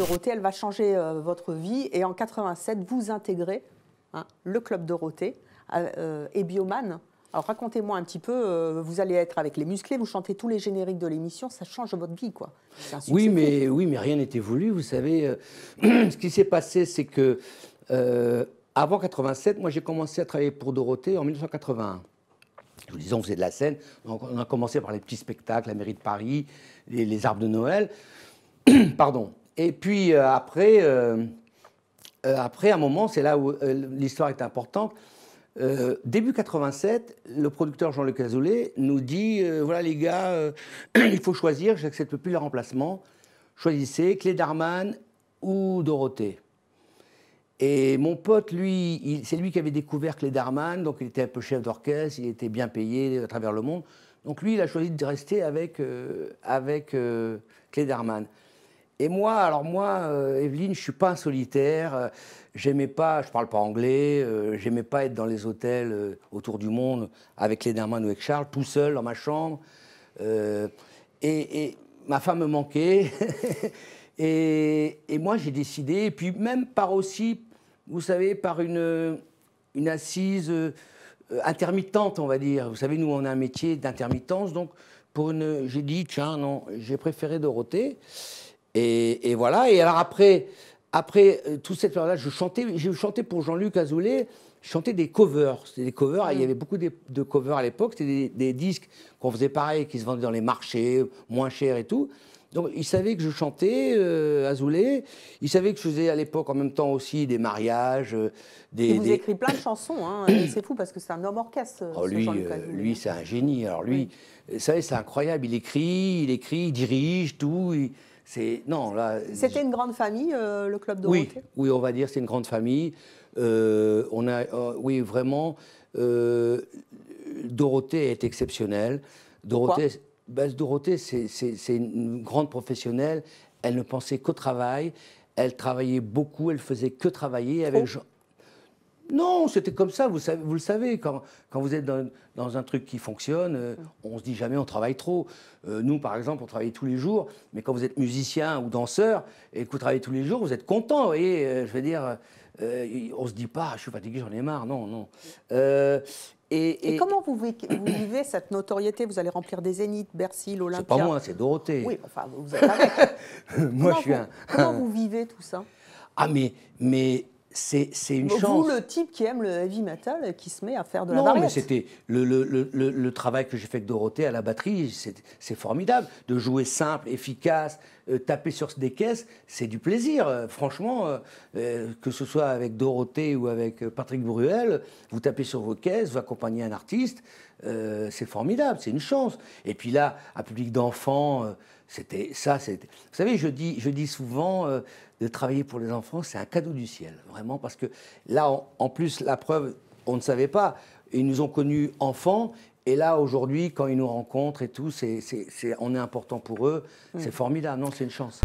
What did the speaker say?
Dorothée, elle va changer euh, votre vie. Et en 87, vous intégrez hein, le Club Dorothée euh, euh, et Bioman. Alors racontez-moi un petit peu, vous allez être avec les musclés, vous chantez tous les génériques de l'émission, ça change votre vie, quoi. Oui mais, oui, mais rien n'était voulu, vous savez. ce qui s'est passé, c'est que avant 87, moi j'ai commencé à travailler pour Dorothée en 1981. Je vous disais, on faisait de la scène. On a commencé par les petits spectacles, la mairie de Paris, les arbres de Noël. Pardon. Et puis euh, après, euh, euh, après, à un moment, c'est là où l'histoire est importante. début 87, le producteur Jean-Luc Azoulay nous dit voilà les gars, il faut choisir, je n'accepte plus le remplacement. Choisissez Clé Darman ou Dorothée. Et mon pote, lui, c'est lui qui avait découvert Clé Darman, donc il était un peu chef d'orchestre, il était bien payé à travers le monde. Donc lui, il a choisi de rester avec, Clé Darman. Et moi, alors moi, euh, Evelyne, je ne suis pas un solitaire. Je euh, j'aimais pas, je parle pas anglais. Je euh, j'aimais pas être dans les hôtels autour du monde avec les Lederman ou avec Charles, tout seul dans ma chambre. Et, ma femme me manquait. et, moi, j'ai décidé. Et puis même par aussi, vous savez, par une, une assise intermittente, on va dire. Vous savez, nous, on a un métier d'intermittence, donc. Pour une, j'ai dit, tiens, non, j'ai préféré Dorothée. Et, voilà. Et alors après, après tout euh, toute cette période-là, je chantais, j'ai chanté pour Jean-Luc Azoulay, je chantais des covers. C'était des covers, mm. il y avait beaucoup de, covers à l'époque. C'était des, disques qu'on faisait pareil, qui se vendaient dans les marchés, moins chers et tout. Donc il savait que je chantais, euh, Azoulay. Il savait que je faisais à l'époque en même temps aussi des mariages. Euh, des, il vous écrit plein de chansons, hein. c'est fou parce que c'est un homme orchestre. Oh, lui, lui c'est un génie. Alors lui, vous savez, c'est incroyable. Il écrit, il écrit, il dirige tout. Il... C'était une grande famille, euh, le club de oui, on va dire c'est une grande famille. Euh, on a, euh, oui, vraiment. Dorothée est exceptionnelle. Dorothée, ben, Dorothée, c'est une grande professionnelle. Elle ne pensait qu'au travail. Elle travaillait beaucoup. Elle faisait que travailler. Avec, non, c'était comme ça, vous, le savez, quand, vous êtes dans, un truc qui fonctionne, euh, mm. on se dit jamais on travaille trop. Euh, nous, par exemple, on travaille tous les jours, mais quand vous êtes musicien ou danseur et que vous travaillez tous les jours, vous êtes content, vous euh, je veux dire, on se dit pas, je suis fatigué, j'en ai marre, non, non. Et, comment vous, vivez cette notoriété Vous allez remplir des zéniths, Bercy, l'Olympia. C'est pas moi, c'est Dorothée. vous moi, je suis vous, un. Comment vous vivez tout ça Ah, mais, mais c'est une chance. Vous, le type qui aime le heavy metal, qui se met à faire de la batterie Non, mais c'était le, travail que j'ai fait avec Dorothée à la batterie, c'est formidable. De jouer simple, efficace, euh, taper sur des caisses, c'est du plaisir. Euh, franchement, euh, que ce soit avec Dorothée ou avec Patrick Bruel, vous tapez sur vos caisses, vous accompagnez un artiste, c'est formidable, c'est une chance. Et puis là, un public d'enfants, c'était ça. Vous savez, je dis souvent de travailler pour les enfants, c'est un cadeau du ciel, vraiment, parce que là, en plus, la preuve, on ne savait pas. Ils nous ont connus enfants, et là, aujourd'hui, quand ils nous rencontrent et tout, c'est on est important pour eux. Mm. C'est formidable, non, c'est une chance.